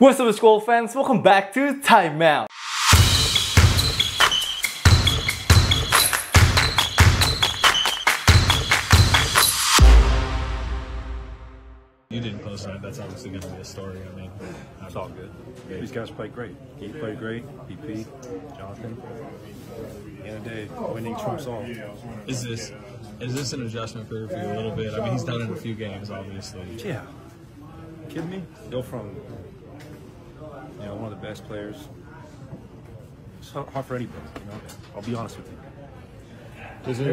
What's up school fans, welcome back to Time Out. You didn't post that, that's obviously going to be a story, I mean. It's all good. Yeah. These guys played great. He played great, BP, Jonathan. At the end of the day, winning trumps all. Is this, is this an adjustment period for you a little bit? I mean, he's done it a few games, obviously. Yeah. Kid kidding me? Go from you know, one of the best players. It's hard for anybody, you know. I'll be honest with you.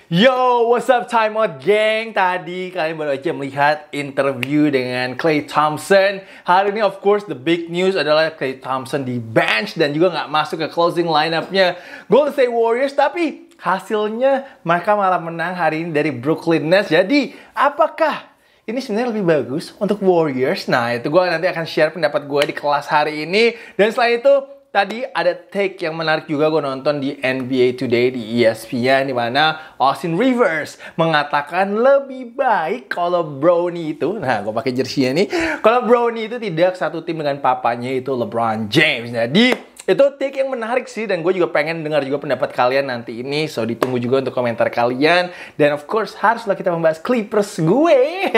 Yo, what's up Time Out Gang? Tadi kalian baru aja melihat interview dengan Clay Thompson. Hari ini of course the big news adalah Clay Thompson di bench dan juga nggak masuk ke closing lineupnya Golden State Warriors. Tapi hasilnya mereka malah menang hari ini dari Brooklyn Nets. Jadi apakah ini sebenarnya lebih bagus untuk Warriors. Nah, itu gue nanti akan share pendapat gue di kelas hari ini. Dan setelah itu, tadi ada take yang menarik juga gue nonton di NBA Today di ESPN di mana Austin Rivers mengatakan lebih baik kalau Brownie itu, nah gue pakai jersey ini, kalau Brownie itu tidak satu tim dengan papanya itu LeBron James. Jadi, nah, itu take yang menarik sih dan gue juga pengen dengar juga pendapat kalian nanti ini so ditunggu juga untuk komentar kalian dan of course haruslah kita membahas Clippers gue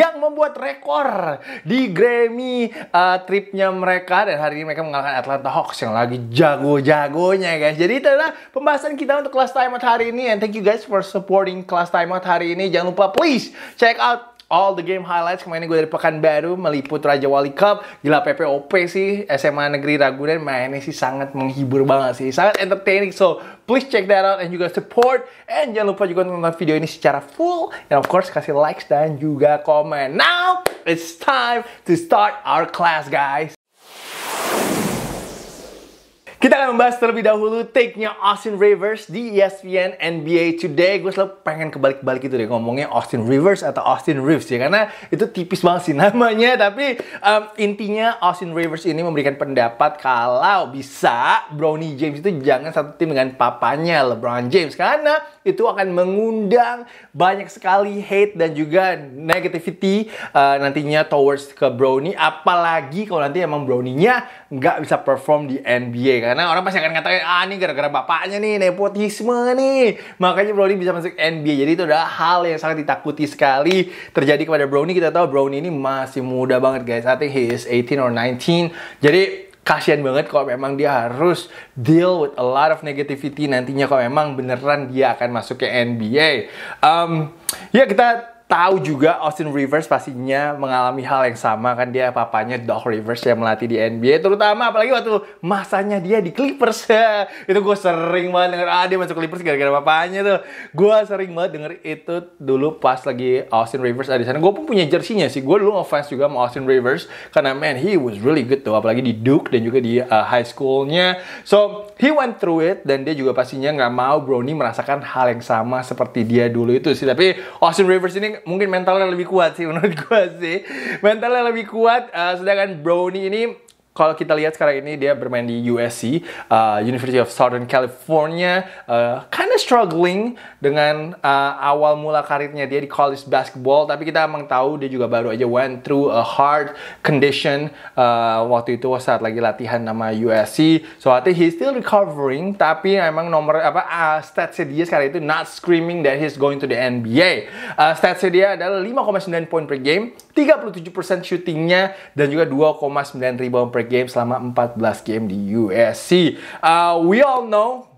yang membuat rekor di Grammy uh, tripnya mereka dan hari ini mereka mengalahkan Atlanta Hawks yang lagi jago-jagonya guys jadi itu adalah pembahasan kita untuk kelas timeout hari ini and thank you guys for supporting kelas timeout hari ini jangan lupa please check out all the game highlights. Kemarin gue dari Pekanbaru meliput Raja Wali Cup. Gila PPOP sih SMA Negeri Ragunan mainnya sih sangat menghibur banget sih. Sangat entertaining. So please check that out and juga support. And jangan lupa juga nonton video ini secara full. And of course kasih likes dan juga komen. Now it's time to start our class guys. Kita akan membahas terlebih dahulu take-nya Austin Rivers di ESPN NBA Today. Gue selalu pengen kebalik-balik itu deh ngomongnya Austin Rivers atau Austin Reeves ya karena itu tipis banget sih namanya. Tapi um, intinya Austin Rivers ini memberikan pendapat kalau bisa Brownie James itu jangan satu tim dengan papanya LeBron James karena itu akan mengundang banyak sekali hate dan juga negativity uh, nantinya towards ke Brownie. Apalagi kalau nanti emang Brownie-nya nggak bisa perform di NBA karena orang pasti akan ngatain ah ini gara-gara bapaknya nih nepotisme nih makanya Brownie bisa masuk NBA jadi itu adalah hal yang sangat ditakuti sekali terjadi kepada Brownie kita tahu Brownie ini masih muda banget guys I think he is 18 or 19 jadi kasihan banget kalau memang dia harus deal with a lot of negativity nantinya kalau memang beneran dia akan masuk ke NBA. Um, ya kita tahu juga Austin Rivers pastinya mengalami hal yang sama kan dia papanya Doc Rivers yang melatih di NBA terutama apalagi waktu masanya dia di Clippers itu gue sering banget denger ah dia masuk Clippers gara-gara papanya tuh gue sering banget denger itu dulu pas lagi Austin Rivers ada di sana gue pun punya jersinya sih gue dulu ngefans juga sama Austin Rivers karena man he was really good tuh apalagi di Duke dan juga di uh, high schoolnya so he went through it dan dia juga pastinya nggak mau Brownie merasakan hal yang sama seperti dia dulu itu sih tapi Austin Rivers ini mungkin mentalnya lebih kuat sih menurut gue sih. Mentalnya lebih kuat. Uh, sedangkan Brownie ini kalau kita lihat sekarang ini dia bermain di USC, uh, eh, University of Southern California, uh, struggling dengan uh, awal mula karirnya dia di college basketball tapi kita emang tahu dia juga baru aja went through a hard condition uh, waktu itu saat lagi latihan nama USC so I think he's still recovering tapi emang nomor apa uh, statsnya dia sekarang itu not screaming that he's going to the NBA uh, statsnya dia adalah 5,9 poin per game 37% shootingnya dan juga 2,9 rebound per game selama 14 game di USC uh, we all know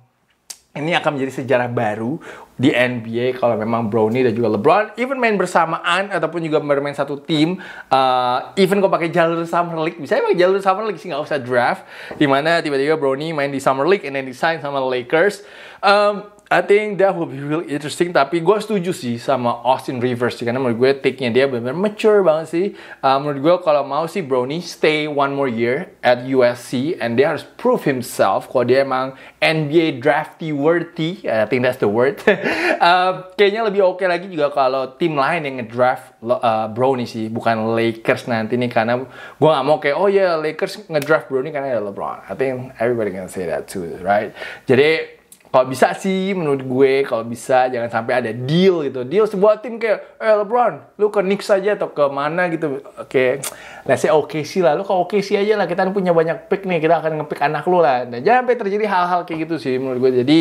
ini akan menjadi sejarah baru di NBA kalau memang Brownie dan juga LeBron even main bersamaan ataupun juga bermain satu tim uh, even kalau pakai jalur Summer League bisa pakai jalur Summer League sih nggak usah draft di mana tiba-tiba Brownie main di Summer League and then design sama Lakers um, I think that will be really interesting. Tapi gue setuju sih sama Austin Rivers karena menurut gue take-nya dia benar-benar mature banget sih. Uh, menurut gue kalau mau sih Brownie stay one more year at USC and dia harus prove himself kalau dia emang NBA drafty worthy. I think that's the word. uh, kayaknya lebih oke okay lagi juga kalau tim lain yang ngedraft uh, Brownie sih, bukan Lakers nanti nih karena gue gak mau kayak oh ya yeah, Lakers ngedraft Brownie karena ada ya LeBron. I think everybody can say that too, right? Jadi kalau bisa sih menurut gue kalau bisa jangan sampai ada deal gitu deal sebuah tim kayak eh LeBron lu ke Knicks saja atau ke mana gitu oke nah saya oke sih lah lu ke oke sih aja lah kita kan punya banyak pick nih kita akan ngepick anak lu lah dan jangan sampai terjadi hal-hal kayak gitu sih menurut gue jadi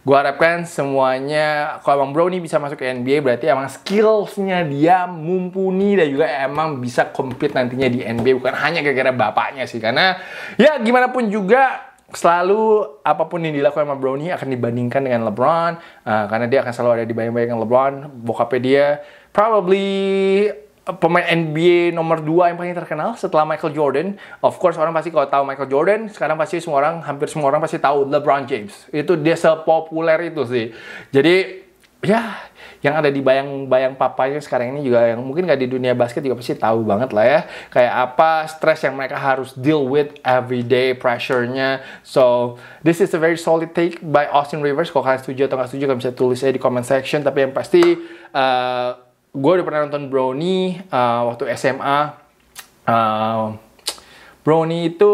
gue harapkan semuanya kalau emang Brownie bisa masuk ke NBA berarti emang skillsnya dia mumpuni dan juga emang bisa compete nantinya di NBA bukan hanya gara-gara bapaknya sih karena ya gimana pun juga selalu apapun yang dilakukan sama Brownie akan dibandingkan dengan LeBron uh, karena dia akan selalu ada di bayang-bayang LeBron bokapnya dia probably eh, pemain NBA nomor 2 yang paling terkenal setelah Michael Jordan. Of course orang pasti kalau tahu Michael Jordan, sekarang pasti semua orang hampir semua orang pasti tahu LeBron James. Itu dia sepopuler itu sih. Jadi ya yang ada di bayang-bayang papanya sekarang ini juga yang mungkin nggak di dunia basket juga pasti tahu banget lah ya kayak apa stres yang mereka harus deal with everyday pressure-nya so this is a very solid take by Austin Rivers kalau kalian setuju atau nggak setuju kalian bisa tulis aja di comment section tapi yang pasti uh, eh, gue udah pernah nonton Brownie uh, waktu SMA uh, eh, Brownie itu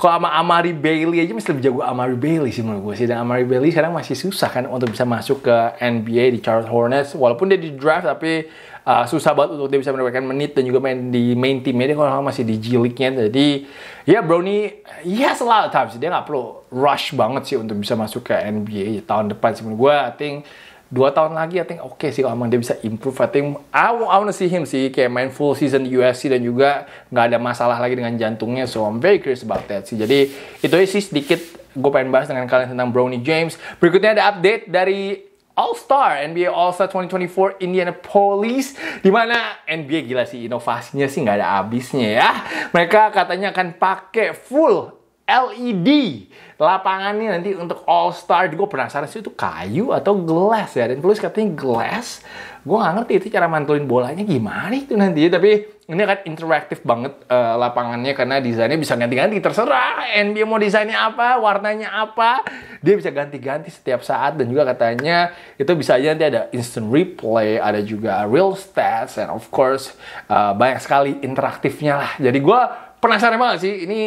kalau sama Amari Bailey aja mesti lebih jago Amari Bailey sih menurut gue sih. Dan Amari Bailey sekarang masih susah kan untuk bisa masuk ke NBA di Charlotte Hornets. Walaupun dia di draft tapi uh, susah banget untuk dia bisa mendapatkan menit dan juga main di main timnya. Dia kalau masih di G League-nya. Jadi ya yeah, Brownie, he has a lot of time sih. Dia nggak perlu rush banget sih untuk bisa masuk ke NBA tahun depan sih menurut gue. I think dua tahun lagi I think oke okay sih kalau emang dia bisa improve I think I, I wanna see him sih kayak main full season di UFC dan juga nggak ada masalah lagi dengan jantungnya so I'm very curious about that sih jadi itu aja sih sedikit gue pengen bahas dengan kalian tentang Brownie James berikutnya ada update dari All Star NBA All Star 2024 Indiana Police, di mana NBA gila sih inovasinya sih nggak ada habisnya ya mereka katanya akan pakai full LED lapangannya nanti untuk All Star. Gue penasaran sih itu kayu atau glass ya. Dan tulis katanya glass. Gue nggak ngerti itu cara mantulin bolanya gimana itu nanti. Tapi ini kan interaktif banget uh, lapangannya karena desainnya bisa ganti-ganti. Terserah NBA mau desainnya apa, warnanya apa. Dia bisa ganti-ganti setiap saat. Dan juga katanya itu bisa aja nanti ada instant replay, ada juga real stats, and of course uh, banyak sekali interaktifnya lah. Jadi gue penasaran banget sih. Ini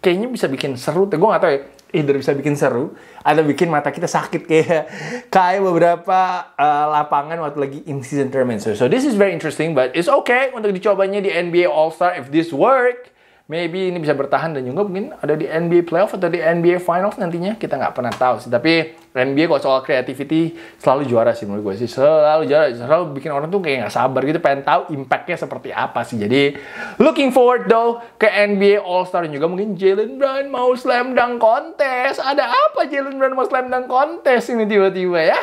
kayaknya bisa bikin seru. tuh Gue nggak tahu ya. Either bisa bikin seru atau bikin mata kita sakit kayak kayak beberapa uh, lapangan waktu lagi in season tournament. So, so this is very interesting, but it's okay untuk dicobanya di NBA All Star if this work maybe ini bisa bertahan dan juga mungkin ada di NBA playoff atau di NBA finals nantinya kita nggak pernah tahu sih tapi NBA kalau soal creativity selalu juara sih menurut gue sih selalu juara selalu bikin orang tuh kayak nggak sabar gitu pengen tahu impactnya seperti apa sih jadi looking forward though ke NBA All Star dan juga mungkin Jalen Brown mau slam dunk kontes ada apa Jalen Brown mau slam dunk kontes ini tiba-tiba ya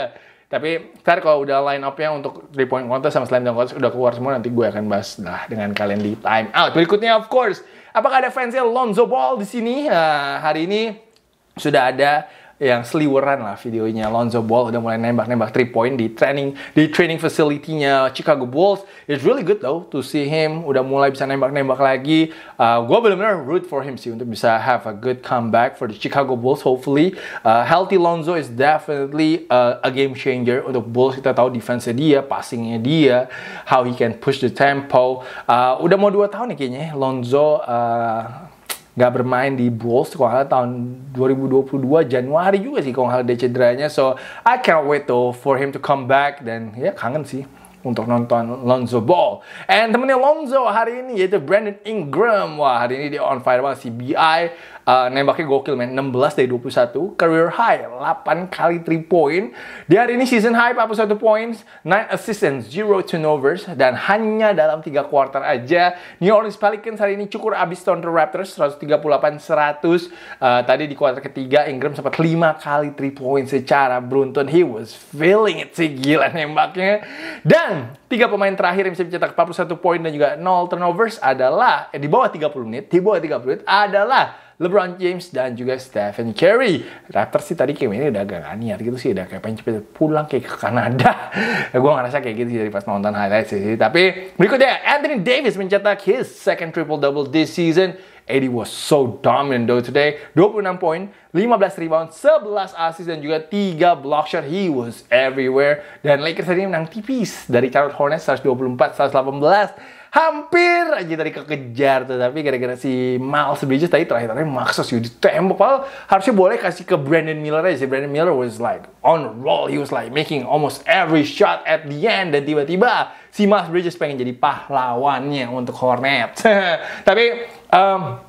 Tapi ntar kalau udah line up-nya untuk three point contest sama slam dunk contest udah keluar semua nanti gue akan bahas lah dengan kalian di time out. Berikutnya of course, apakah ada fansnya Lonzo Ball di sini? Uh, hari ini sudah ada yang seliweran lah videonya Lonzo Ball udah mulai nembak-nembak 3 point di training di training facility-nya Chicago Bulls. It's really good though to see him udah mulai bisa nembak-nembak lagi. Uh, gue benar-benar root for him sih untuk bisa have a good comeback for the Chicago Bulls hopefully. Uh, healthy Lonzo is definitely a, uh, a game changer untuk Bulls. Kita tahu defense dia, passingnya dia, how he can push the tempo. Uh, udah mau 2 tahun nih kayaknya ya, Lonzo uh, nggak bermain di Bulls kalau nggak tahun 2022 Januari juga sih kalau nggak dia cederanya so I can't wait though for him to come back dan ya kangen sih untuk nonton Lonzo Ball. And temennya Lonzo hari ini yaitu Brandon Ingram. Wah, hari ini dia on fire banget CBI Uh, nembaknya gokil men, 16 dari 21, career high, 8 kali 3 point. Di hari ini season high 41 points, 9 assistance, 0 turnovers, dan hanya dalam 3 quarter aja. New Orleans Pelicans hari ini cukur abis Toronto Raptors, 138-100. Uh, eh, tadi di quarter ketiga, Ingram sempat 5 kali 3 point secara beruntun. He was feeling it sih, gila nembaknya. Dan tiga pemain terakhir yang bisa mencetak 41 poin dan juga 0 turnovers adalah eh, di bawah 30 menit, di bawah 30 menit adalah LeBron James dan juga Stephen Curry. Raptors sih tadi kayaknya udah agak gak niat gitu sih, udah kayak pengen cepet pulang kayak ke Kanada. gue ngerasa kayak gitu sih dari pas nonton highlight sih. Tapi berikutnya Anthony Davis mencetak his second triple double this season. AD was so dominant though today. 26 poin, 15 rebound, 11 assist dan juga 3 block shot. He was everywhere. Dan Lakers tadi menang tipis dari Charlotte Hornets 124-118 hampir aja tadi kekejar tuh tapi gara-gara si Miles Bridges tadi terakhir-terakhir maksa sih ditembak padahal harusnya boleh kasih ke Brandon Miller aja si Brandon Miller was like on roll he was like making almost every shot at the end dan tiba-tiba si Miles Bridges pengen jadi pahlawannya untuk Hornets tapi um,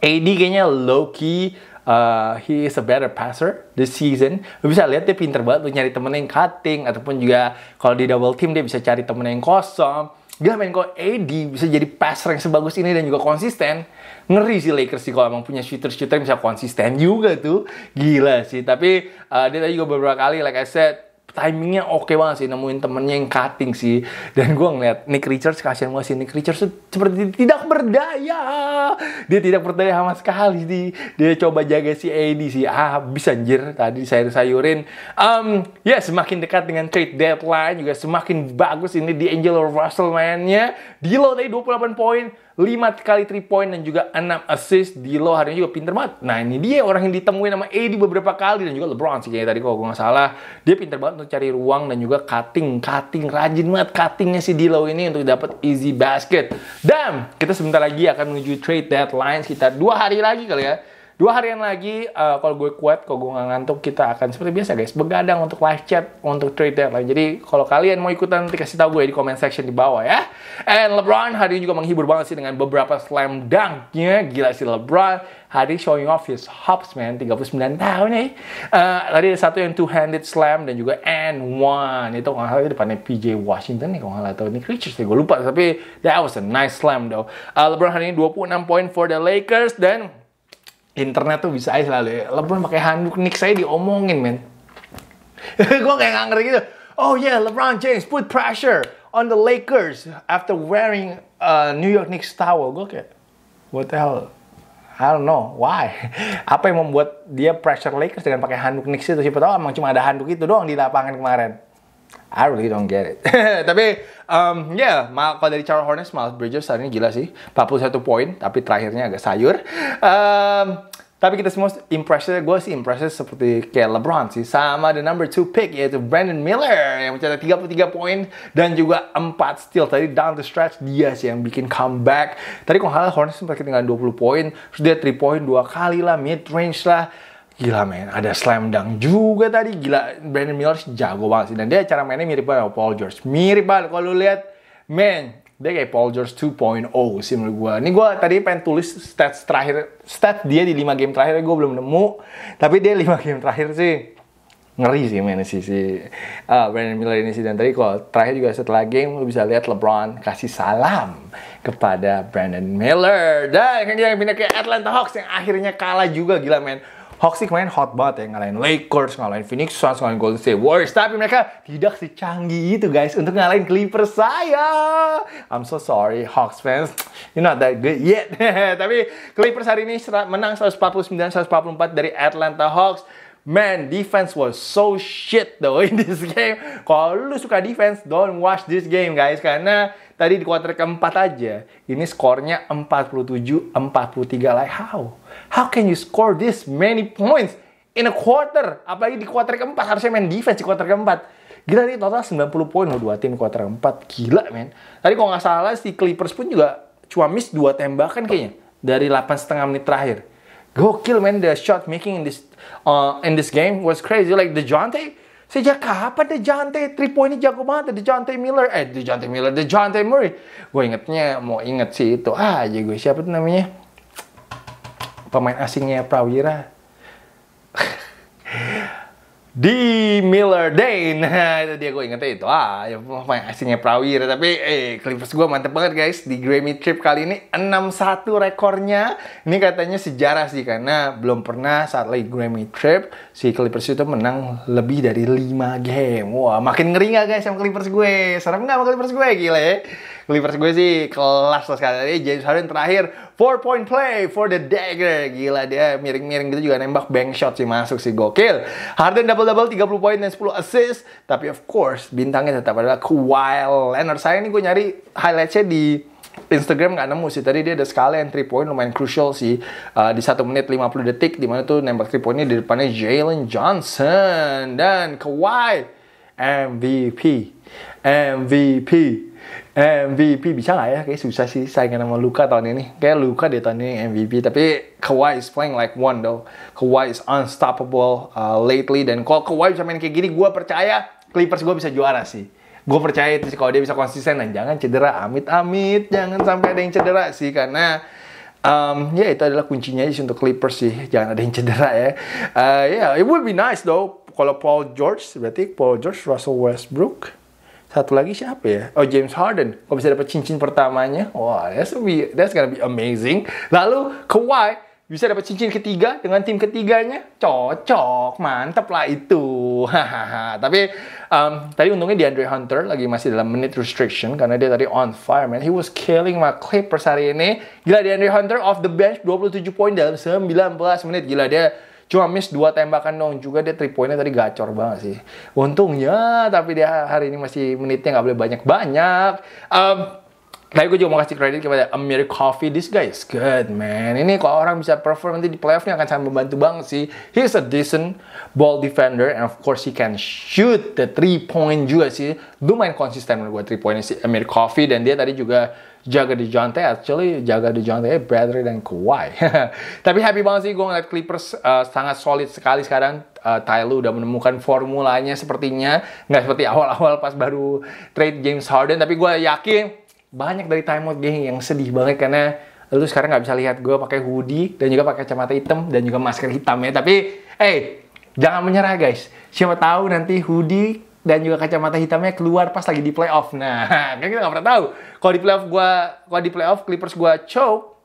AD kayaknya low key uh, he is a better passer this season. Lu bisa lihat dia pinter banget tuh nyari temen yang cutting ataupun juga kalau di double team dia bisa cari temen yang kosong gila main kok AD bisa jadi passer yang sebagus ini dan juga konsisten ngeri sih Lakers sih kalau emang punya shooter-shooter bisa konsisten juga tuh gila sih tapi uh, dia tadi juga beberapa kali like I said timingnya oke okay banget sih nemuin temennya yang cutting sih dan gue ngeliat Nick Richards kasihan banget sih Nick Richards seperti tidak berdaya dia tidak berdaya sama sekali sih dia coba jaga si AD sih ah bisa anjir tadi saya sayurin um, ya semakin dekat dengan trade deadline juga semakin bagus ini di angel Russell mainnya di low tadi 28 poin 5 kali 3 point dan juga 6 assist. di Dilo hari ini juga pinter banget. Nah ini dia orang yang ditemuin sama AD beberapa kali dan juga LeBron sih kayaknya tadi kalau gue nggak salah. Dia pinter banget untuk cari ruang dan juga cutting. Cutting rajin banget cuttingnya si Dilo ini untuk dapat easy basket. Dan kita sebentar lagi akan menuju trade deadline sekitar dua hari lagi kali ya. Dua harian lagi, uh, kalau gue kuat, kalau gue nggak ngantuk, kita akan seperti biasa guys, begadang untuk live chat, untuk trade Lah. Jadi kalau kalian mau ikutan, nanti kasih tau gue di comment section di bawah ya. And LeBron hari ini juga menghibur banget sih dengan beberapa slam dunknya. Gila sih LeBron hari showing off his hops man, 39 tahun nih. Eh. Uh, tadi ada satu yang two-handed slam dan juga and one. Itu kalau di depannya PJ Washington nih, kalau nggak tahu creatures sih gue lupa. Tapi that was a nice slam though. Uh, LeBron hari ini 26 poin for the Lakers dan internet tuh bisa aja selalu ya. LeBron pakai handuk Nick saya diomongin men gue kayak nggak gitu oh yeah LeBron James put pressure on the Lakers after wearing a New York Knicks towel gue kayak what the hell I don't know why apa yang membuat dia pressure Lakers dengan pakai handuk Knicks itu siapa tahu emang cuma ada handuk itu doang di lapangan kemarin I really don't get it. tapi um, ya, yeah, kalau dari Charles Hornets, Miles Bridges hari ini gila sih. 41 poin, tapi terakhirnya agak sayur. Um, tapi kita semua impressionnya, gue sih impressionnya seperti kayak LeBron sih. Sama the number two pick yaitu Brandon Miller yang mencetak 33 poin dan juga 4 steal. Tadi down the stretch dia sih yang bikin comeback. Tadi kalau hal Hornets sempat ketinggalan 20 poin, terus dia 3 poin dua kali lah, mid range lah. Gila men, ada slam dunk juga tadi. Gila, Brandon Miller jago banget sih. Dan dia cara mainnya mirip banget Paul George. Mirip banget kalau lu lihat, men dia kayak Paul George 2.0 sih menurut gue. Ini gue tadi pengen tulis stats terakhir, stats dia di 5 game terakhir gue belum nemu. Tapi dia 5 game terakhir sih ngeri sih men sih si uh, Brandon Miller ini sih dan tadi kalau terakhir juga setelah game lu bisa lihat LeBron kasih salam kepada Brandon Miller dan kan yang pindah ke Atlanta Hawks yang akhirnya kalah juga gila men Hawks sih kemarin hot banget ya ngalahin Lakers, ngalahin Phoenix Suns, ngalahin Golden State Warriors. Tapi mereka tidak secanggih itu guys untuk ngalahin Clippers saya. I'm so sorry Hawks fans, you're not that good yet. Tapi Clippers hari ini menang 149-144 dari Atlanta Hawks. Man, defense was so shit though in this game. Kalau lu suka defense, don't watch this game guys. Karena tadi di kuarter keempat aja, ini skornya 47-43. Like how? How can you score this many points in a quarter? Apalagi di kuarter keempat, harusnya main defense di kuarter keempat. Gila nih total 90 poin loh dua tim kuarter keempat. Gila men. Tadi kalau nggak salah si Clippers pun juga cuma miss dua tembakan kayaknya dari 8 setengah menit terakhir. Gokil man the shot making in this uh, in this game was crazy like the Jante Sejak kapan Jante three point ini jago banget the Jante Miller eh Jante Miller the Jante Murray. Gue ingetnya mau inget sih itu aja gue siapa tuh namanya pemain asingnya Prawira di Miller Day. Nah, itu dia gue ingetnya itu. Ah, ya pemain asingnya Prawira. Tapi eh Clippers gue mantep banget guys. Di Grammy Trip kali ini 6-1 rekornya. Ini katanya sejarah sih karena belum pernah saat lagi Grammy Trip si Clippers itu menang lebih dari 5 game. Wah, makin ngeri gak guys sama Clippers gue? Serem gak sama Clippers gue? Gila ya. Clippers gue sih kelas lah sekali. James Harden terakhir four point play for the dagger. Gila dia miring-miring gitu juga nembak bank shot sih masuk sih gokil. Harden double double 30 poin dan 10 assist. Tapi of course bintangnya tetap adalah Kawhi Leonard. Saya ini gue nyari highlightnya di Instagram nggak nemu sih tadi dia ada sekali entry point lumayan crucial sih uh, di 1 menit 50 detik di mana tuh nembak 3 pointnya di depannya Jalen Johnson dan Kawhi MVP MVP Eh, MVP bisa nggak ya? Kayak susah sih saingan sama Luka tahun ini. Kayak Luka deh tahun ini MVP. Tapi Kawhi is playing like one though. Kawhi is unstoppable uh, lately. Dan kalau Kawhi bisa main kayak gini, gue percaya Clippers gue bisa juara sih. Gue percaya itu sih kalau dia bisa konsisten dan jangan cedera. Amit-amit, jangan sampai ada yang cedera sih karena Um, ya yeah, itu adalah kuncinya sih untuk Clippers sih jangan ada yang cedera ya. Uh, ya yeah, it would be nice though kalau Paul George berarti Paul George, Russell Westbrook, satu lagi siapa ya? Oh James Harden. Kalau bisa dapat cincin pertamanya, wah that's that's gonna be amazing. Lalu Kawhi bisa dapat cincin ketiga dengan tim ketiganya, cocok, mantep lah itu. Tapi um, tadi untungnya di Andre Hunter lagi masih dalam menit restriction karena dia tadi on fire man. He was killing my Clippers hari ini. Gila di Andre Hunter off the bench 27 poin dalam 19 menit. Gila dia Cuma miss dua tembakan dong. Juga dia 3 poinnya tadi gacor banget sih. Untungnya, tapi dia hari ini masih menitnya nggak boleh banyak-banyak. Um, tapi gue juga mau kasih kredit kepada Amir Coffee. This guy is good, man. Ini kalau orang bisa perform nanti di playoffnya akan sangat membantu banget sih. He's a decent ball defender and of course he can shoot the three point juga sih. Lumayan konsisten menurut gue three point si Amir Coffee dan dia tadi juga jaga di Jonte actually jaga di Jonte better than Kawhi tapi happy banget sih gue ngeliat Clippers uh, sangat solid sekali sekarang uh, udah menemukan formulanya sepertinya nggak seperti awal-awal pas baru trade James Harden tapi gue yakin banyak dari timeout geng yang sedih banget karena lu sekarang nggak bisa lihat gue pakai hoodie dan juga pakai kacamata hitam dan juga masker hitam ya tapi hey jangan menyerah guys siapa tahu nanti hoodie dan juga kacamata hitamnya keluar pas lagi di playoff. Nah, kan kita nggak pernah tahu. Kalau di playoff gua, kalau di playoff Clippers gua choke,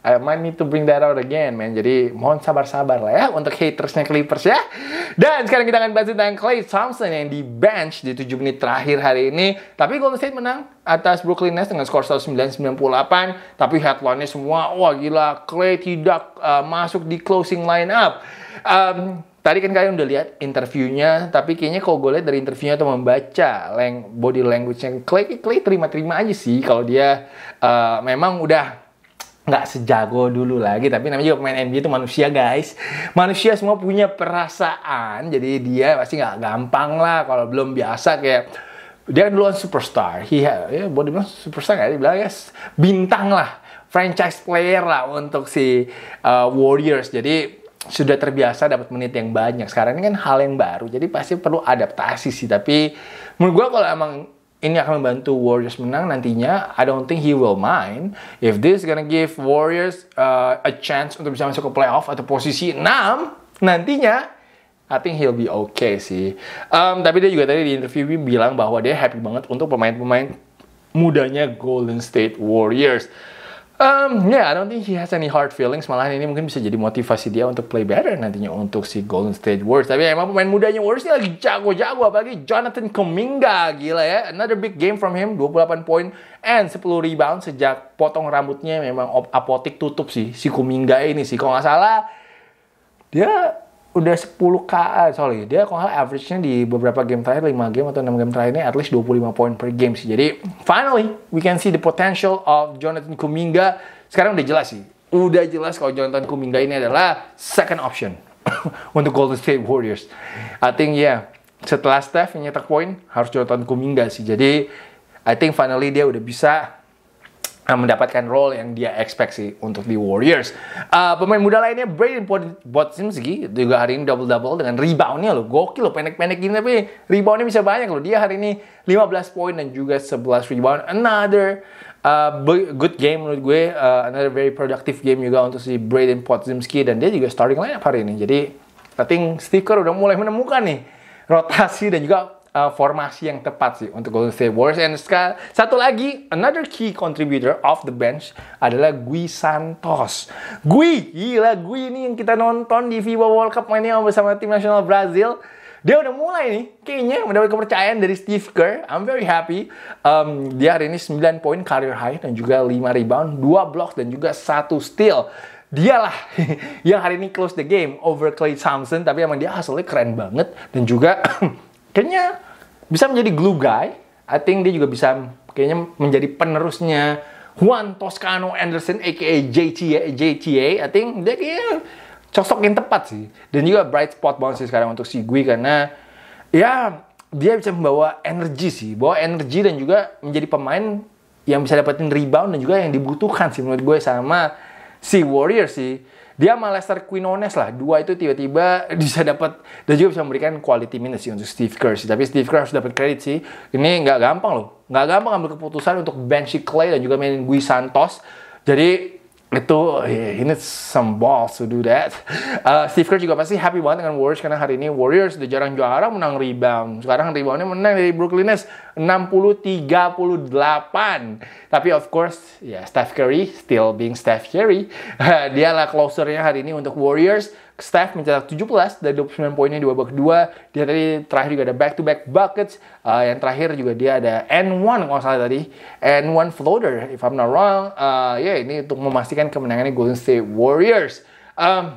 I might need to bring that out again, man. Jadi mohon sabar-sabar lah ya untuk hatersnya Clippers ya. Dan sekarang kita akan bahas tentang Clay Thompson yang di bench di 7 menit terakhir hari ini. Tapi Golden State menang atas Brooklyn Nets dengan skor 109-98. Tapi headline-nya semua, wah gila, Clay tidak uh, masuk di closing lineup. Um, Tadi kan kalian udah lihat interviewnya, tapi kayaknya kalau gue lihat dari interviewnya atau membaca lang body language-nya, Clay, Clay terima-terima aja sih kalau dia uh, memang udah nggak sejago dulu lagi tapi namanya juga pemain NBA itu manusia guys manusia semua punya perasaan jadi dia pasti nggak gampang lah kalau belum biasa kayak dia kan duluan superstar Iya, ya yeah, boleh dibilang superstar dia bilang ya bintang lah franchise player lah untuk si uh, Warriors jadi sudah terbiasa dapat menit yang banyak. Sekarang ini kan hal yang baru, jadi pasti perlu adaptasi sih. Tapi menurut gue kalau emang ini akan membantu Warriors menang nantinya, I don't think he will mind if this gonna give Warriors uh, a chance untuk bisa masuk ke playoff atau posisi 6 nantinya. I think he'll be okay sih. Um, tapi dia juga tadi di interview bilang bahwa dia happy banget untuk pemain-pemain mudanya Golden State Warriors. Um, ya, yeah, I don't think he has any hard feelings. Malahan ini mungkin bisa jadi motivasi dia untuk play better nantinya untuk si Golden State Warriors. Tapi ya, emang pemain mudanya Warriors ini lagi jago-jago. Apalagi Jonathan Kuminga, gila ya. Another big game from him, 28 poin and 10 rebound sejak potong rambutnya memang apotik tutup sih si Kuminga ini sih. Kalau nggak salah, dia udah 10 KA eh, sorry dia kalau average-nya di beberapa game terakhir 5 game atau 6 game terakhir ini at least 25 poin per game sih jadi finally we can see the potential of Jonathan Kuminga sekarang udah jelas sih udah jelas kalau Jonathan Kuminga ini adalah second option untuk Golden State Warriors I think yeah setelah Steph nyetak poin harus Jonathan Kuminga sih jadi I think finally dia udah bisa Eh, mendapatkan role yang dia expect sih untuk di Warriors. Uh, pemain muda lainnya Brandon Podzimski juga hari ini double double dengan reboundnya loh. Gokil loh pendek-pendek gini tapi reboundnya bisa banyak loh. Dia hari ini 15 poin dan juga 11 rebound. Another uh, good game menurut gue. Uh, another very productive game juga untuk si Braden Podzimski dan dia juga starting lineup hari ini. Jadi I think Steve Kerr udah mulai menemukan nih rotasi dan juga uh, formasi yang tepat sih untuk Golden State Warriors. And satu lagi, another key contributor of the bench adalah Gui Santos. Gui, gila Gui ini yang kita nonton di FIBA World Cup mainnya bersama tim nasional Brazil. Dia udah mulai nih, kayaknya mendapat kepercayaan dari Steve Kerr. I'm very happy. Um, dia hari ini 9 poin career high dan juga 5 rebound, 2 blocks dan juga 1 steal dialah yang hari ini close the game over Clay Thompson tapi emang dia hasilnya keren banget dan juga kayaknya bisa menjadi glue guy. I think dia juga bisa kayaknya menjadi penerusnya Juan Toscano Anderson aka JTA JTA. I think dia kayaknya cocok yang tepat sih. Dan juga bright spot banget sih sekarang untuk si Gui karena ya dia bisa membawa energi sih, bawa energi dan juga menjadi pemain yang bisa dapetin rebound dan juga yang dibutuhkan sih menurut gue sama si Warrior sih dia sama Lester Quinones lah dua itu tiba-tiba bisa dapat dan juga bisa memberikan quality minutes sih untuk Steve Kerr sih tapi Steve Kerr harus dapat kredit sih ini nggak gampang loh nggak gampang ambil keputusan untuk benchy Clay dan juga main Gui Santos jadi itu iya, he needs some balls to do that. Uh, Steve Kerr juga pasti happy banget dengan Warriors karena hari ini Warriors udah jarang juara menang rebound. Sekarang reboundnya menang dari Brooklyn Nets 60-38. Tapi of course, ya yeah, Steph Curry still being Steph Curry. Dialah closernya hari ini untuk Warriors Steph mencetak 17 dari 29 poinnya di babak kedua. Dia tadi terakhir juga ada back-to-back -back buckets. Uh, yang terakhir juga dia ada N1 kalau salah tadi. N1 floater, if I'm not wrong. Uh, ya yeah, ini untuk memastikan kemenangannya Golden State Warriors. Um,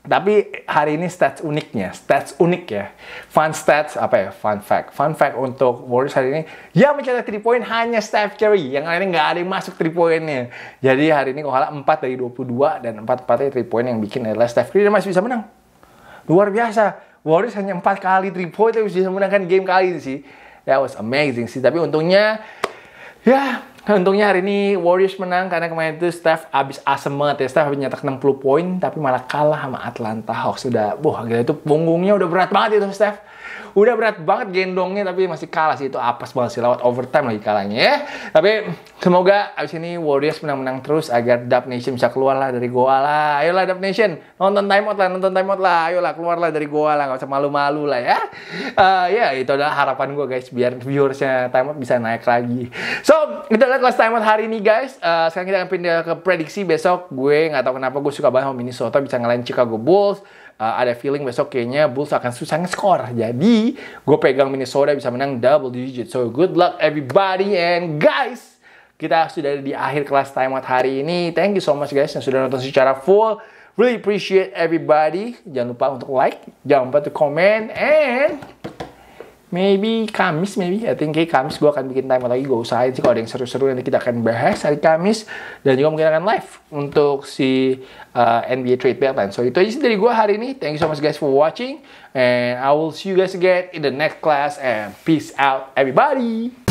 tapi hari ini stats uniknya, stats unik ya. Fun stats apa ya? Fun fact. Fun fact untuk Warriors hari ini, yang mencetak 3 point hanya Steph Curry. Yang lainnya nggak ada yang masuk 3 pointnya. Jadi hari ini kalau 4 dari 22 dan 4-4 3 point yang bikin adalah Steph Curry dan masih bisa menang. Luar biasa. Warriors hanya 4 kali 3 point tapi bisa menangkan game kali ini sih. That was amazing sih. Tapi untungnya ya Untungnya hari ini Warriors menang karena kemarin itu Steph abis asem banget ya. Steph habis nyetak 60 poin tapi malah kalah sama Atlanta Hawks. Sudah, wah gila itu punggungnya udah berat banget itu Steph udah berat banget gendongnya tapi masih kalah sih itu apes banget sih lewat overtime lagi kalahnya ya tapi semoga abis ini Warriors menang-menang terus agar Dub Nation bisa keluar lah dari goa lah ayolah Dub Nation nonton timeout lah nonton timeout lah ayolah keluar lah dari goa lah gak usah malu-malu lah ya uh, ya itu adalah harapan gue guys biar viewersnya timeout bisa naik lagi so kita lihat kelas timeout hari ini guys uh, sekarang kita akan pindah ke prediksi besok gue gak tahu kenapa gue suka banget sama Minnesota bisa ngalahin Chicago Bulls uh, ada feeling besok kayaknya Bulls akan susah nge-score. Jadi, gue pegang Minnesota bisa menang double digit. So, good luck everybody and guys, kita sudah di akhir kelas timeout hari ini. Thank you so much guys yang sudah nonton secara full. Really appreciate everybody. Jangan lupa untuk like, jangan lupa untuk comment, and maybe Kamis maybe I think kayak Kamis gue akan bikin time lagi gue usahain sih kalau ada yang seru-seru nanti kita akan bahas hari Kamis dan juga mungkin akan live untuk si uh, NBA trade deadline so itu aja sih dari gue hari ini thank you so much guys for watching and I will see you guys again in the next class and peace out everybody